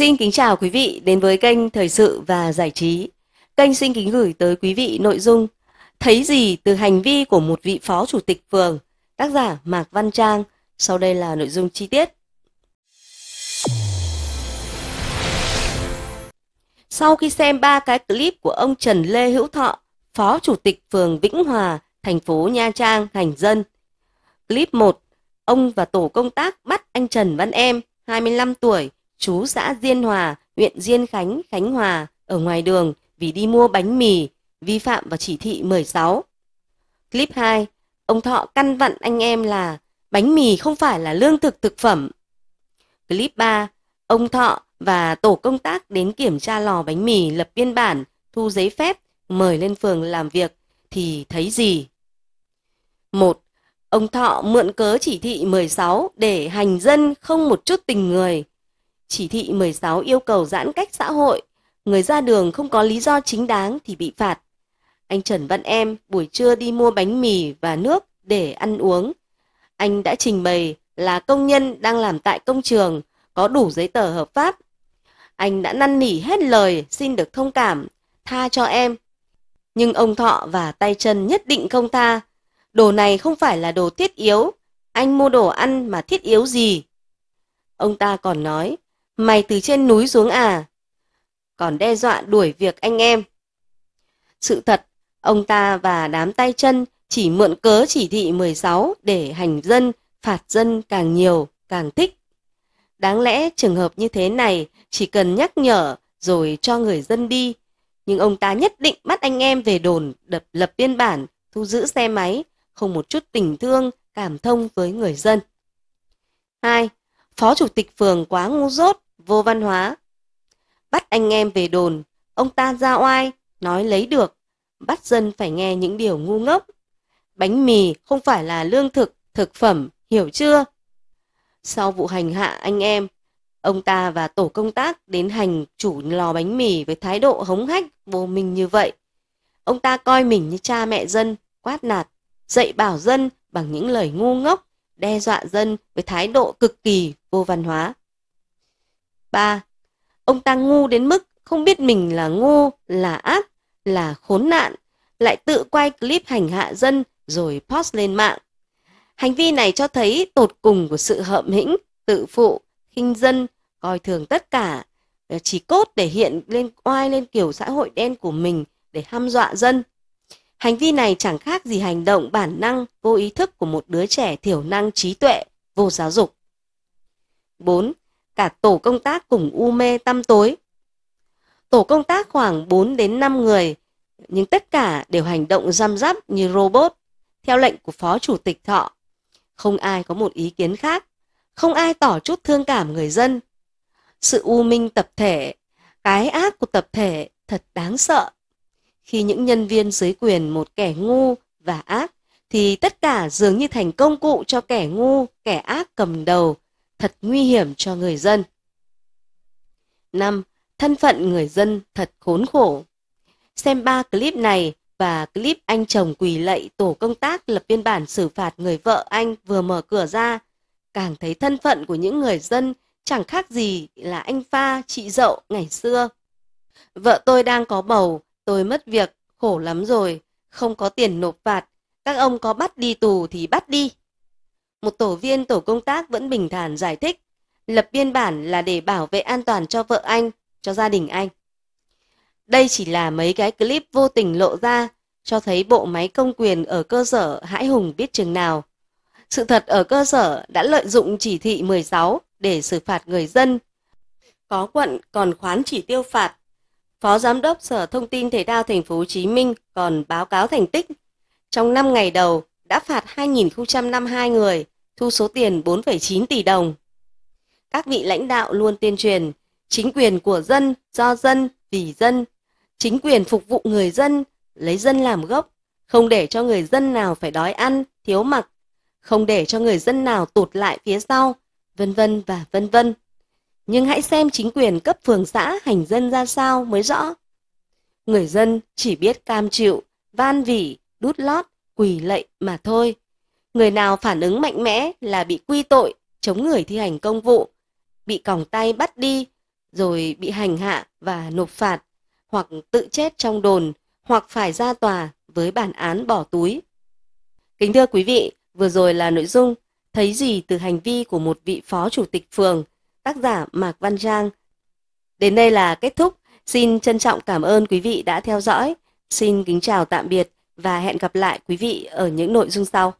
Xin kính chào quý vị đến với kênh Thời sự và Giải trí. Kênh xin kính gửi tới quý vị nội dung Thấy gì từ hành vi của một vị phó chủ tịch phường, tác giả Mạc Văn Trang. Sau đây là nội dung chi tiết. Sau khi xem ba cái clip của ông Trần Lê Hữu Thọ, phó chủ tịch phường Vĩnh Hòa, thành phố Nha Trang, Thành Dân. Clip 1, ông và tổ công tác bắt anh Trần Văn Em, 25 tuổi, chú xã Diên Hòa, huyện Diên Khánh, Khánh Hòa, ở ngoài đường vì đi mua bánh mì, vi phạm vào chỉ thị 16. Clip 2, ông Thọ căn vặn anh em là bánh mì không phải là lương thực thực phẩm. Clip 3, ông Thọ và tổ công tác đến kiểm tra lò bánh mì lập biên bản, thu giấy phép, mời lên phường làm việc thì thấy gì? 1. Ông Thọ mượn cớ chỉ thị 16 để hành dân không một chút tình người. Chỉ thị 16 yêu cầu giãn cách xã hội, người ra đường không có lý do chính đáng thì bị phạt. Anh Trần Văn Em buổi trưa đi mua bánh mì và nước để ăn uống. Anh đã trình bày là công nhân đang làm tại công trường, có đủ giấy tờ hợp pháp. Anh đã năn nỉ hết lời xin được thông cảm, tha cho em. Nhưng ông Thọ và tay chân nhất định không tha. Đồ này không phải là đồ thiết yếu, anh mua đồ ăn mà thiết yếu gì? Ông ta còn nói, mày từ trên núi xuống à? Còn đe dọa đuổi việc anh em. Sự thật, ông ta và đám tay chân chỉ mượn cớ chỉ thị 16 để hành dân, phạt dân càng nhiều, càng thích. Đáng lẽ trường hợp như thế này chỉ cần nhắc nhở rồi cho người dân đi. Nhưng ông ta nhất định bắt anh em về đồn, đập lập biên bản, thu giữ xe máy, không một chút tình thương, cảm thông với người dân. 2 phó chủ tịch phường quá ngu dốt, vô văn hóa. Bắt anh em về đồn, ông ta ra oai, nói lấy được, bắt dân phải nghe những điều ngu ngốc. Bánh mì không phải là lương thực, thực phẩm, hiểu chưa? Sau vụ hành hạ anh em, ông ta và tổ công tác đến hành chủ lò bánh mì với thái độ hống hách vô minh như vậy. Ông ta coi mình như cha mẹ dân, quát nạt, dạy bảo dân bằng những lời ngu ngốc đe dọa dân với thái độ cực kỳ vô văn hóa. 3. Ông ta ngu đến mức không biết mình là ngu, là ác, là khốn nạn, lại tự quay clip hành hạ dân rồi post lên mạng. Hành vi này cho thấy tột cùng của sự hợm hĩnh, tự phụ, khinh dân, coi thường tất cả, chỉ cốt để hiện lên oai lên kiểu xã hội đen của mình để hăm dọa dân. Hành vi này chẳng khác gì hành động bản năng, vô ý thức của một đứa trẻ thiểu năng trí tuệ, vô giáo dục. 4. Cả tổ công tác cùng u mê tăm tối. Tổ công tác khoảng 4 đến 5 người, nhưng tất cả đều hành động răm rắp như robot, theo lệnh của Phó Chủ tịch Thọ. Không ai có một ý kiến khác, không ai tỏ chút thương cảm người dân. Sự u minh tập thể, cái ác của tập thể thật đáng sợ khi những nhân viên dưới quyền một kẻ ngu và ác, thì tất cả dường như thành công cụ cho kẻ ngu, kẻ ác cầm đầu, thật nguy hiểm cho người dân. năm Thân phận người dân thật khốn khổ. Xem ba clip này và clip anh chồng quỳ lạy tổ công tác lập biên bản xử phạt người vợ anh vừa mở cửa ra, càng thấy thân phận của những người dân chẳng khác gì là anh pha chị dậu ngày xưa. Vợ tôi đang có bầu, Tôi mất việc, khổ lắm rồi, không có tiền nộp phạt. Các ông có bắt đi tù thì bắt đi. Một tổ viên tổ công tác vẫn bình thản giải thích. Lập biên bản là để bảo vệ an toàn cho vợ anh, cho gia đình anh. Đây chỉ là mấy cái clip vô tình lộ ra, cho thấy bộ máy công quyền ở cơ sở hãi hùng biết chừng nào. Sự thật ở cơ sở đã lợi dụng chỉ thị 16 để xử phạt người dân. Có quận còn khoán chỉ tiêu phạt Phó Giám đốc Sở Thông tin Thể thao Thành phố Hồ Chí Minh còn báo cáo thành tích. Trong 5 ngày đầu đã phạt 2.052 người, thu số tiền 4,9 tỷ đồng. Các vị lãnh đạo luôn tuyên truyền, chính quyền của dân, do dân, vì dân. Chính quyền phục vụ người dân, lấy dân làm gốc, không để cho người dân nào phải đói ăn, thiếu mặc, không để cho người dân nào tụt lại phía sau, vân vân và vân vân nhưng hãy xem chính quyền cấp phường xã hành dân ra sao mới rõ. Người dân chỉ biết cam chịu, van vỉ, đút lót, quỳ lạy mà thôi. Người nào phản ứng mạnh mẽ là bị quy tội, chống người thi hành công vụ, bị còng tay bắt đi, rồi bị hành hạ và nộp phạt, hoặc tự chết trong đồn, hoặc phải ra tòa với bản án bỏ túi. Kính thưa quý vị, vừa rồi là nội dung thấy gì từ hành vi của một vị phó chủ tịch phường tác giả Mạc Văn Giang. Đến đây là kết thúc. Xin trân trọng cảm ơn quý vị đã theo dõi. Xin kính chào tạm biệt và hẹn gặp lại quý vị ở những nội dung sau.